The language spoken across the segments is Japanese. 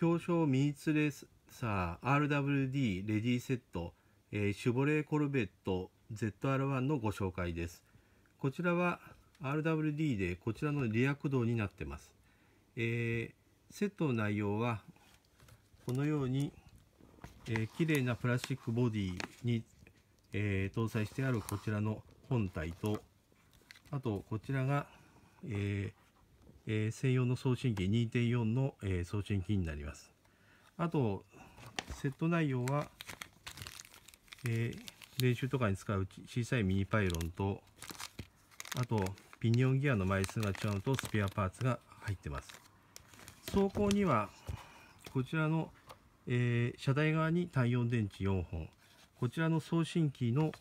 表彰ミーツレーサー RWD レディセット、えー、シュボレーコルベット ZR1 のご紹介です。こちらは RWD でこちらのリア駆動になってます。えー、セットの内容はこのように、えー、綺麗なプラスチックボディに、えー、搭載してあるこちらの本体とあとこちらが、えーえー、専用の送信機2.4の、えー、送信機になります。あと、セット内容は、えー、練習とかに使う小さいミニパイロンと、あと、ピニオンギアの枚数が違うのとスペアパーツが入ってます。走行には、こちらの、えー、車体側に単4電池4本、こちらの送信機の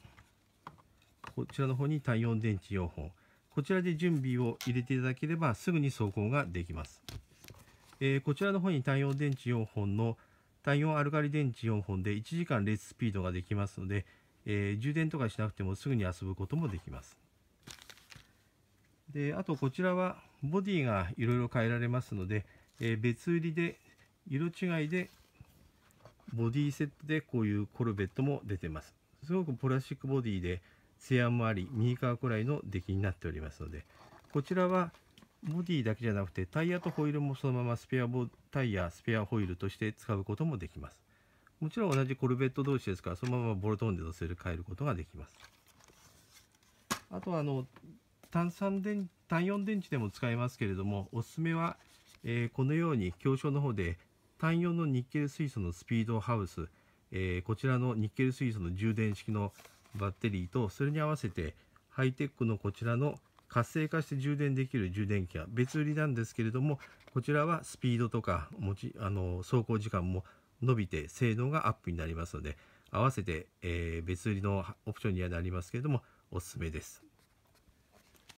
こちらの方に単4電池4本、こちらで準備を入れていただければすぐに走行ができます。えー、こちらの方に単4電池4本の単4アルカリ電池4本で1時間レーススピードができますので、えー、充電とかしなくてもすぐに遊ぶこともできます。であとこちらはボディがいろいろ変えられますので、えー、別売りで色違いでボディセットでこういうコルベットも出てます。すごくプラスチックボディで艶もあり右側くらいの出来になっておりますのでこちらはボディだけじゃなくてタイヤとホイールもそのままスペアボタイヤスペアホイールとして使うこともできますもちろん同じコルベット同士ですからそのままボルトオンで乗せる変えることができますあとはあの単3電単4電池でも使えますけれどもおすすめは、えー、このように教書の方で単4のニッケル水素のスピードハウス、えー、こちらのニッケル水素の充電式のバッテリーとそれに合わせてハイテックのこちらの活性化して充電できる充電器は別売りなんですけれどもこちらはスピードとか持ちあの走行時間も伸びて性能がアップになりますので合わせて、えー、別売りのオプションにはなりますけれどもおすすめです。